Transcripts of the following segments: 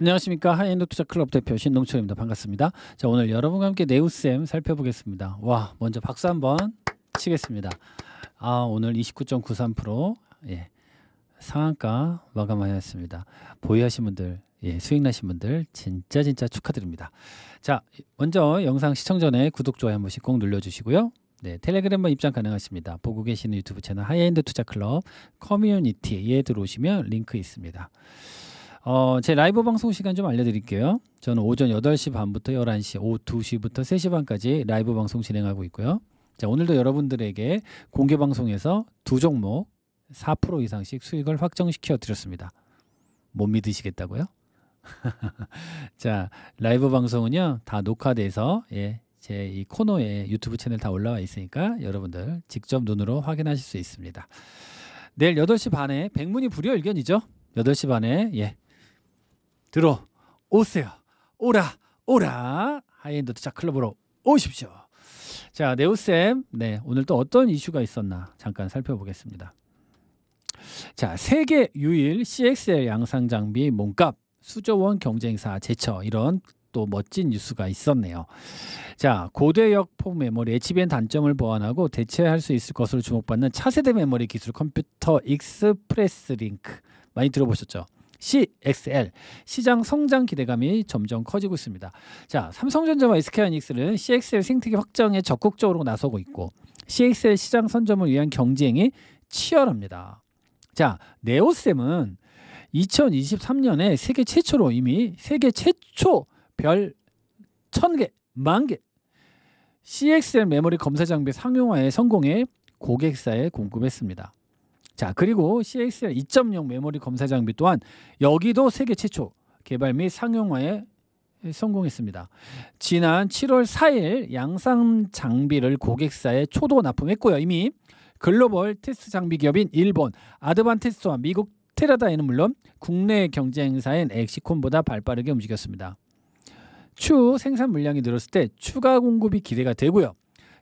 안녕하십니까 하이엔드 투자 클럽 대표 신동철입니다. 반갑습니다. 자 오늘 여러분과 함께 네우쌤 살펴보겠습니다. 와 먼저 박수 한번 치겠습니다. 아 오늘 29.93% 예, 상한가 마감하였습니다. 보유하신 분들 예, 수익 나신 분들 진짜 진짜 축하드립니다. 자 먼저 영상 시청 전에 구독 좋아요 한 번씩 꼭 눌러주시고요. 네, 텔레그램만 입장 가능하십니다. 보고 계시는 유튜브 채널 하이엔드 투자 클럽 커뮤니티에 들어오시면 링크 있습니다. 어, 제 라이브 방송 시간 좀 알려드릴게요. 저는 오전 8시 반부터 11시, 오후 2시부터 3시 반까지 라이브 방송 진행하고 있고요. 자, 오늘도 여러분들에게 공개 방송에서 두 종목 4% 이상씩 수익을 확정시켜 드렸습니다. 못 믿으시겠다고요? 자, 라이브 방송은요. 다 녹화돼서 예, 제 이 코너에 유튜브 채널 다 올라와 있으니까 여러분들 직접 눈으로 확인하실 수 있습니다. 내일 8시 반에 백문이 불여일견이죠. 8시 반에 예, 들어 오세요. 오라 오라 하이엔드 투자 클럽으로 오십시오. 자 네오쌤 네 오늘 또 어떤 이슈가 있었나 잠깐 살펴보겠습니다. 자 세계 유일 CXL 양상 장비 몸값 수조원 경쟁사 제처 이런 또 멋진 뉴스가 있었네요. 자, 고대역 폭 메모리 HBM 단점을 보완하고 대체할 수 있을 것으로 주목받는 차세대 메모리 기술 컴퓨터 익스프레스 링크 많이 들어보셨죠? CXL 시장 성장 기대감이 점점 커지고 있습니다. 자, 삼성전자와 SK하이닉스는 CXL 생태계 확장에 적극적으로 나서고 있고 CXL 시장 선점을 위한 경쟁이 치열합니다. 자, 네오셈은 2023년에 세계 최초로 이미 세계 최초 별 1000개, 만개 CXL 메모리 검사 장비 상용화에 성공해 고객사에 공급했습니다. 자, 그리고 CXL 2.0 메모리 검사 장비 또한 여기도 세계 최초 개발 및 상용화에 성공했습니다. 지난 7월 4일 양상 장비를 고객사에 초도 납품했고요. 이미 글로벌 테스트 장비 기업인 일본 아드반테스와 트 미국 테라다에는 물론 국내 경쟁사인 엑시콘보다 발빠르게 움직였습니다. 추후 생산 물량이 늘었을 때 추가 공급이 기대가 되고요.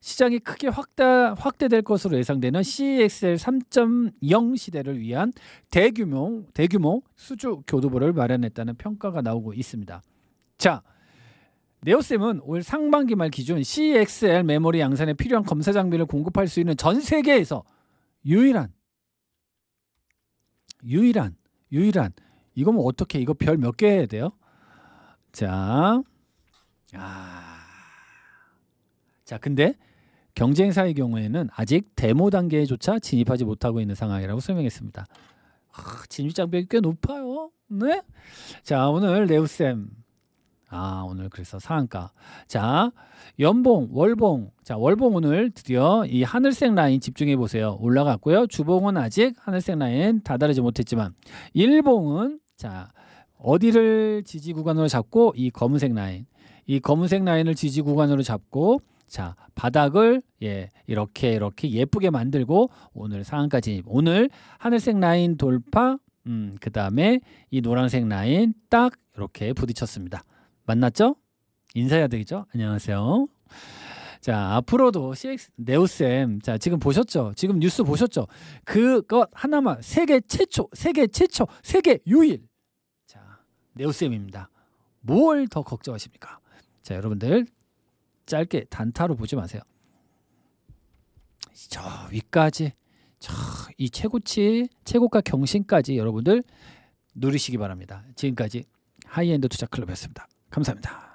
시장이 크게 확다, 확대될 것으로 예상되는 CXL 3.0 시대를 위한 대규모 대규모 수주 교두보를 마련했다는 평가가 나오고 있습니다. 자, 네오쌤은 올 상반기 말 기준 CXL 메모리 양산에 필요한 검사 장비를 공급할 수 있는 전 세계에서 유일한 유일한 유일한 이거 뭐 어떻게 이거 별 몇 개 해야 돼요? 자. 아. 자, 근데 경쟁사의 경우에는 아직 데모 단계조차 진입하지 못하고 있는 상황이라고 설명했습니다. 아, 진입 장벽이 꽤 높아요. 네? 자, 오늘 레우쌤 아 오늘 그래서 상한가 자 연봉 월봉 자 월봉 오늘 드디어 이 하늘색 라인 집중해 보세요 올라갔고요 주봉은 아직 하늘색 라인 다다르지 못했지만 일봉은 자 어디를 지지 구간으로 잡고 이 검은색 라인 이 검은색 라인을 지지 구간으로 잡고 자, 바닥을 예, 이렇게 이렇게 예쁘게 만들고 오늘 상한가 진입. 오늘 하늘색 라인 돌파 음, 그다음에 이 노란색 라인 딱 이렇게 부딪혔습니다. 만났죠? 인사해야 되겠죠? 안녕하세요. 자 앞으로도 CX 네오쌤 자 지금 보셨죠? 지금 뉴스 보셨죠? 그것 하나만 세계 최초 세계 최초 세계 유일 자 네오쌤입니다. 뭘 더 걱정하십니까? 자 여러분들 짧게 단타로 보지 마세요. 저 위까지 저 이 최고치 최고가 경신까지 여러분들 누리시기 바랍니다. 지금까지 하이엔드 투자 클럽이었습니다. 감사합니다.